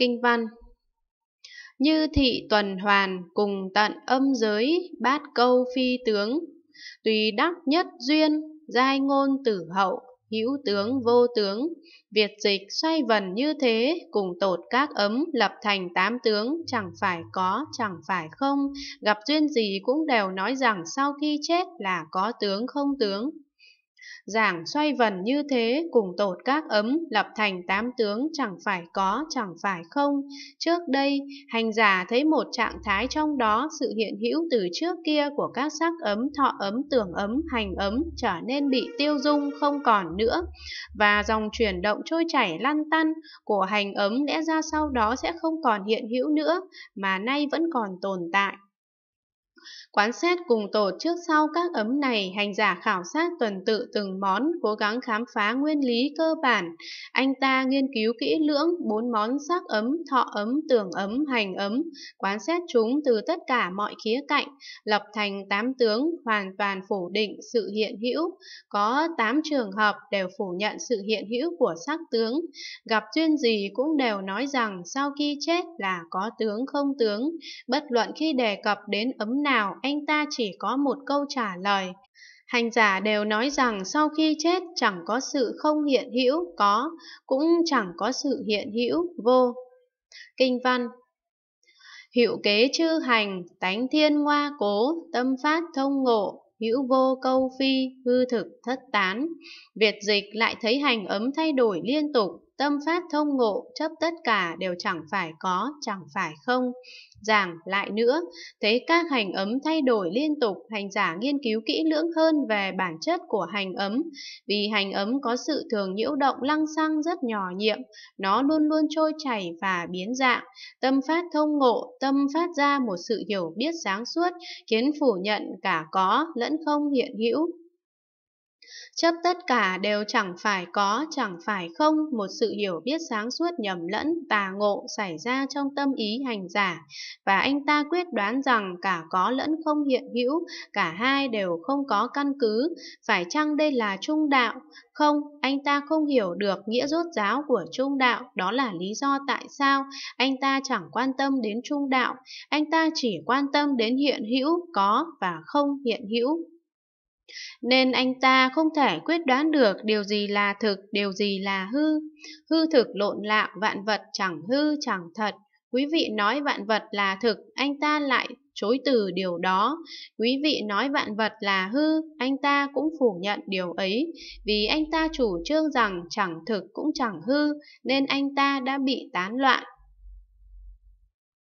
Kinh văn Như thị tuần hoàn cùng tận âm giới bát câu phi tướng Tùy đắc nhất duyên giai ngôn tử hậu hữu tướng vô tướng Việt dịch xoay vần như thế cùng tột các ấm lập thành tám tướng chẳng phải có chẳng phải không Gặp duyên gì cũng đều nói rằng sau khi chết là có tướng không tướng Giảng xoay vần như thế cùng tột các ấm lập thành tám tướng chẳng phải có chẳng phải không. Trước đây, hành giả thấy một trạng thái trong đó sự hiện hữu từ trước kia của các sắc ấm, thọ ấm, tưởng ấm, hành ấm trở nên bị tiêu dung không còn nữa. Và dòng chuyển động trôi chảy lăn tăn của hành ấm lẽ ra sau đó sẽ không còn hiện hữu nữa mà nay vẫn còn tồn tại Quán xét cùng tổ trước sau các ấm này, hành giả khảo sát tuần tự từng món, cố gắng khám phá nguyên lý cơ bản. Anh ta nghiên cứu kỹ lưỡng bốn món sắc ấm, thọ ấm, tưởng ấm, hành ấm, quán xét chúng từ tất cả mọi khía cạnh, lập thành tám tướng hoàn toàn phủ định sự hiện hữu. Có tám trường hợp đều phủ nhận sự hiện hữu của sắc tướng. Gặp duyên gì cũng đều nói rằng sau khi chết là có tướng không tướng, bất luận khi đề cập đến ấm nào nào anh ta chỉ có một câu trả lời. Hành giả đều nói rằng sau khi chết chẳng có sự không hiện hữu có, cũng chẳng có sự hiện hữu vô. Kinh văn Hiệu kế chư hành, tánh thiên hoa cố, tâm phát thông ngộ, hữu vô câu phi, hư thực thất tán. Việt dịch lại thấy hành ấm thay đổi liên tục, Tâm phát thông ngộ, chấp tất cả đều chẳng phải có, chẳng phải không. Giảng lại nữa, thấy các hành ấm thay đổi liên tục, hành giả nghiên cứu kỹ lưỡng hơn về bản chất của hành ấm. Vì hành ấm có sự thường nhiễu động lăng xăng rất nhỏ nhiệm, nó luôn luôn trôi chảy và biến dạng. Tâm phát thông ngộ, tâm phát ra một sự hiểu biết sáng suốt, khiến phủ nhận cả có lẫn không hiện hữu, Chấp tất cả đều chẳng phải có, chẳng phải không, một sự hiểu biết sáng suốt nhầm lẫn, tà ngộ xảy ra trong tâm ý hành giả, và anh ta quyết đoán rằng cả có lẫn không hiện hữu, cả hai đều không có căn cứ, phải chăng đây là trung đạo? Không, anh ta không hiểu được nghĩa rốt giáo của trung đạo, đó là lý do tại sao anh ta chẳng quan tâm đến trung đạo, anh ta chỉ quan tâm đến hiện hữu, có và không hiện hữu. Nên anh ta không thể quyết đoán được điều gì là thực, điều gì là hư. Hư thực lộn lạo, vạn vật chẳng hư chẳng thật. Quý vị nói vạn vật là thực, anh ta lại chối từ điều đó. Quý vị nói vạn vật là hư, anh ta cũng phủ nhận điều ấy, vì anh ta chủ trương rằng chẳng thực cũng chẳng hư, nên anh ta đã bị tán loạn.